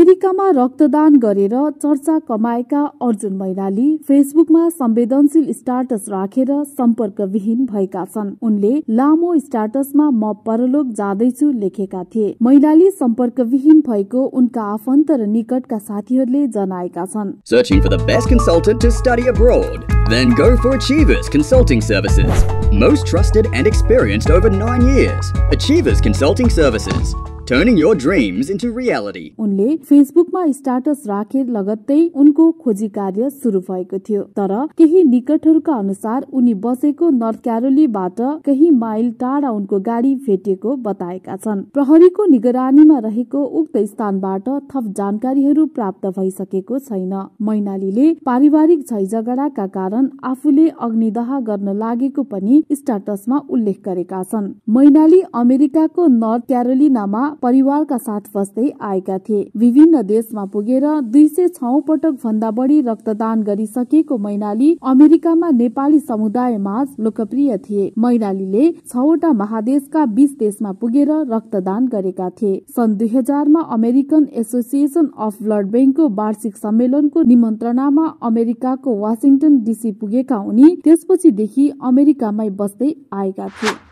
अमेरिकामा रक्तदान गरेर चर्चा कमाएका अर्जुन मैनाली फेसबुकमा संवेदनशील स्टाटस राखेर सम्पर्कविहीन भएका छन् उनले लामो स्टाटसमा म परलोक जाँदैछु लेखेका थिए मैनाली सम्पर्कविहीन भएको उनका आफन्त र निकटका साथीहरूले जनाएका छन् Searching for the best consultant to study abroad? Then go for Achievers Consulting Services. Most trusted and experienced over 9 years. Achievers Consulting Services. turning your dreams into reality. उनले फेसबुकमा स्टाटस राखे लगत्तै उनको खोजी कार्य सुरु भएको थियो तर केही निकटहरूका अनुसार उनी बसेको नर्थ क्यारोलीबाट केही माइल टाढा उनको गाडी भेटिएको बताएका छन् प्रहरीको निगरानीमा रहेको उक्त स्थानबाट थप जानकारीहरू प्राप्त भइसकेको छैन मैनालीले पारिवारिक झैझगडाका कारण आफूले अग्निदाह गर्न लागेको पनि स्टाटसमा उल्लेख गरेका छन् मैनाली अमेरिकाको नर्थ क्यारोलिनामा परिवारका साथ बस्दै आएका थिए विभिन्न देशमा पुगेर दुई पटक भन्दा बढी रक्तदान गरिसकेको मैनाली अमेरिकामा नेपाली समुदाय माझ लोकप्रिय थिए मैनालीले छवटा महादेशका बीस देशमा पुगेर रक्तदान गरेका थिए सन् दुई हजारमा अमेरिकन एसोसिएसन अफ ब्लड ब्याङ्कको वार्षिक सम्मेलनको निमन्त्रणामा अमेरिकाको वासिङटन डिसी पुगेका उनी त्यसपछिदेखि अमेरिकामै बस्दै आएका थिए